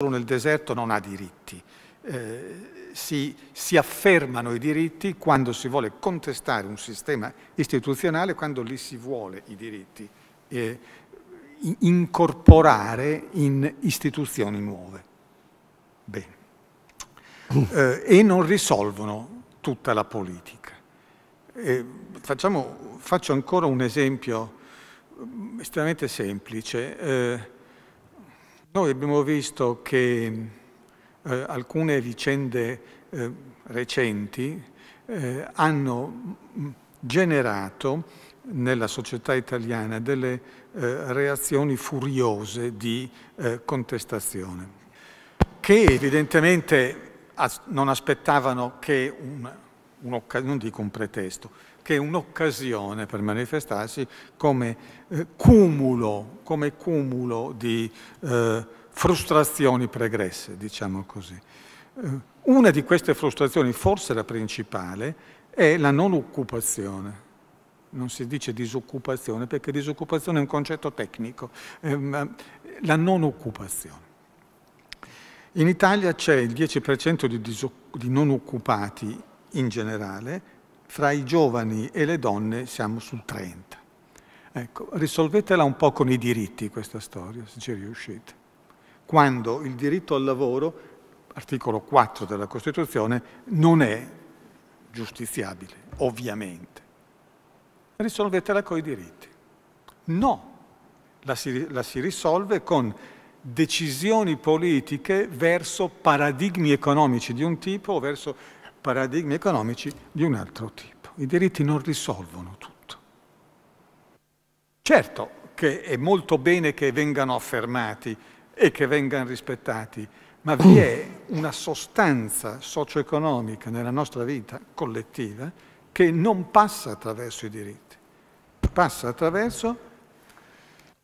solo nel deserto non ha diritti. Eh, si, si, affermano i diritti quando si vuole contestare un sistema istituzionale, quando li si vuole i diritti eh, incorporare in istituzioni nuove. Eh, e non risolvono tutta la politica. Facciamo, faccio ancora un esempio mm, estremamente semplice eh, noi abbiamo visto che eh, alcune vicende eh, recenti eh, hanno mm, generato nella società italiana delle eh, reazioni furiose di eh, contestazione, che evidentemente non aspettavano che un non dico un pretesto, che è un'occasione per manifestarsi come, eh, cumulo, come cumulo, di eh, frustrazioni pregresse, diciamo così. Eh, una di queste frustrazioni, forse la principale, è la non occupazione. Non si dice disoccupazione perché disoccupazione è un concetto tecnico, ehm, la non occupazione. In Italia c'è il 10% di, di non occupati in generale, fra i giovani e le donne siamo sul 30. Ecco, risolvetela un po' con i diritti questa storia, se ci riuscite. Quando il diritto al lavoro, articolo 4 della Costituzione, non è giustiziabile, ovviamente. Risolvetela con i diritti. No, la si, la si risolve con decisioni politiche verso paradigmi economici di un tipo o verso paradigmi economici di un altro tipo. I diritti non risolvono tutto. Certo che è molto bene che vengano affermati e che vengano rispettati, ma vi è una sostanza socio-economica nella nostra vita collettiva che non passa attraverso i diritti, passa attraverso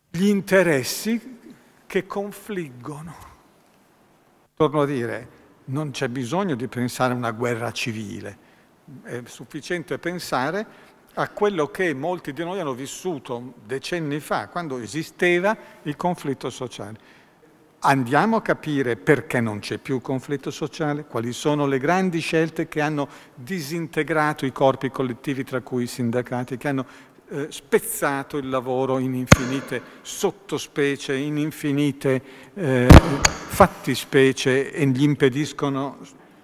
gli interessi che confliggono. Torno a dire, non c'è bisogno di pensare a una guerra civile, è sufficiente pensare a quello che molti di noi hanno vissuto decenni fa, quando esisteva il conflitto sociale. Andiamo a capire perché non c'è più conflitto sociale, quali sono le grandi scelte che hanno disintegrato i corpi collettivi, tra cui i sindacati, che hanno eh, spezzato il lavoro in infinite sottospecie, in infinite eh, fattispecie e gli impediscono...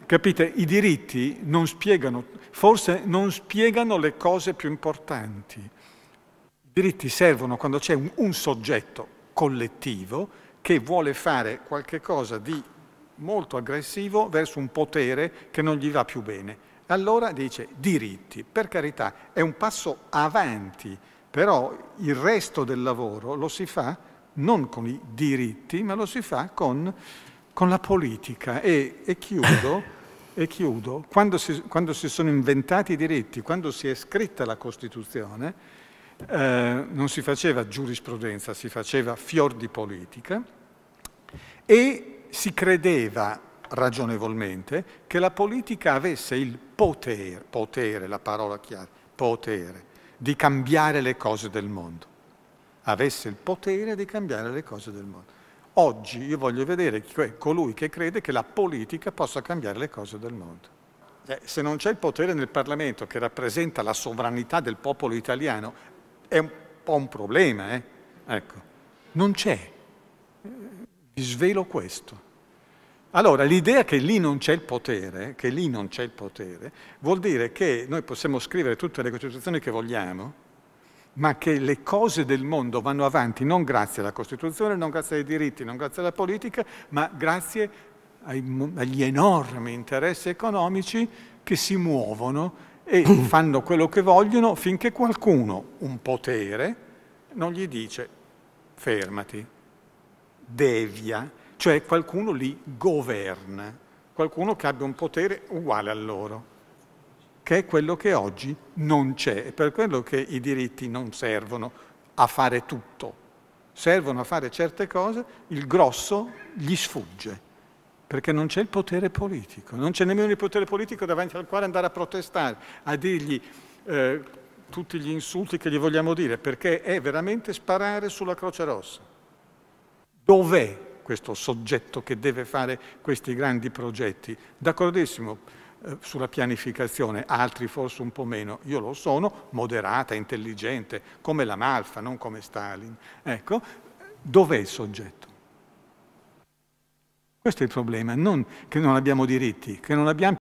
Capite? I diritti non spiegano, forse non spiegano le cose più importanti. I diritti servono quando c'è un, un soggetto collettivo che vuole fare qualche cosa di molto aggressivo verso un potere che non gli va più bene allora dice diritti, per carità, è un passo avanti, però il resto del lavoro lo si fa non con i diritti, ma lo si fa con, con la politica. E, e, chiudo, e chiudo quando, si, quando, si, sono inventati i diritti, quando si è scritta la Costituzione, eh, non si faceva giurisprudenza, si faceva fior di politica e si credeva ragionevolmente che la politica avesse il potere, potere la parola chiave, potere, di cambiare le cose del mondo. Avesse il potere di cambiare le cose del mondo. Oggi io voglio vedere colui che crede che la politica possa cambiare le cose del mondo. Eh, se non c'è il potere nel Parlamento che rappresenta la sovranità del popolo italiano, è un po' un problema, eh? Ecco, non c'è. Eh, vi svelo questo. Allora, l'idea che lì non c'è il potere, che lì non c'è il potere, vuol dire che noi possiamo scrivere tutte le Costituzioni che vogliamo, ma che le cose del mondo vanno avanti non grazie alla Costituzione, non grazie ai diritti, non grazie alla politica, ma grazie ai, agli enormi interessi economici che si muovono e fanno quello che vogliono finché qualcuno, un potere, non gli dice fermati, devia cioè qualcuno li governa, qualcuno che abbia un potere uguale a loro, che è quello che oggi non c'è. È per quello che i diritti non servono a fare tutto, servono a fare certe cose, il grosso gli sfugge perché non c'è il potere politico, non c'è nemmeno il potere politico davanti al quale andare a protestare, a dirgli eh, tutti gli insulti che gli vogliamo dire, perché è veramente sparare sulla Croce Rossa. Dov'è questo soggetto che deve fare questi grandi progetti. D'accordissimo eh, sulla pianificazione, altri forse un po' meno, io lo sono, moderata, intelligente, come la Malfa, non come Stalin. Ecco, dov'è il soggetto? Questo è il problema, non che non abbiamo diritti, che non abbiamo